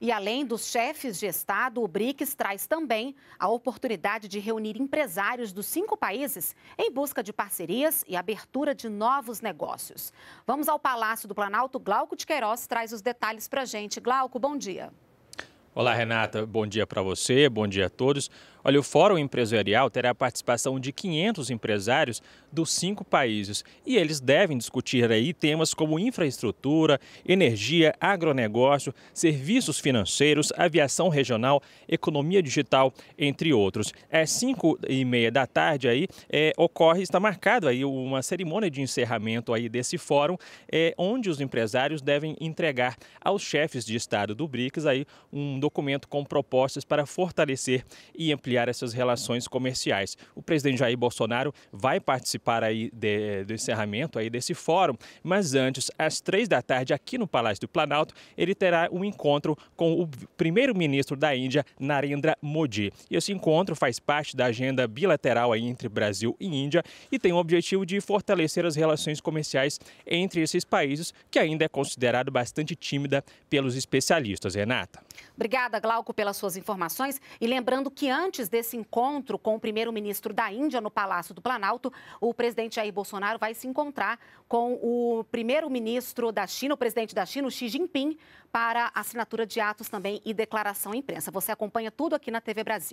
E além dos chefes de Estado, o BRICS traz também a oportunidade de reunir empresários dos cinco países em busca de parcerias e abertura de novos negócios. Vamos ao Palácio do Planalto. Glauco de Queiroz traz os detalhes para a gente. Glauco, bom dia. Olá, Renata. Bom dia para você, bom dia a todos. Olha, o Fórum Empresarial terá a participação de 500 empresários dos cinco países e eles devem discutir aí temas como infraestrutura, energia, agronegócio, serviços financeiros, aviação regional, economia digital, entre outros. Às é 5 e meia da tarde aí é, ocorre, está marcado aí uma cerimônia de encerramento aí desse fórum, é, onde os empresários devem entregar aos chefes de Estado do BRICS aí um documento com propostas para fortalecer e ampliar ampliar essas relações comerciais. O presidente Jair Bolsonaro vai participar aí de, do encerramento aí desse fórum, mas antes, às três da tarde, aqui no Palácio do Planalto, ele terá um encontro com o primeiro-ministro da Índia, Narendra Modi. E esse encontro faz parte da agenda bilateral aí entre Brasil e Índia e tem o objetivo de fortalecer as relações comerciais entre esses países, que ainda é considerado bastante tímida pelos especialistas. Renata. Obrigada, Glauco, pelas suas informações. E lembrando que antes Antes desse encontro com o primeiro-ministro da Índia no Palácio do Planalto, o presidente Jair Bolsonaro vai se encontrar com o primeiro-ministro da China, o presidente da China, Xi Jinping, para assinatura de atos também e declaração à imprensa. Você acompanha tudo aqui na TV Brasil.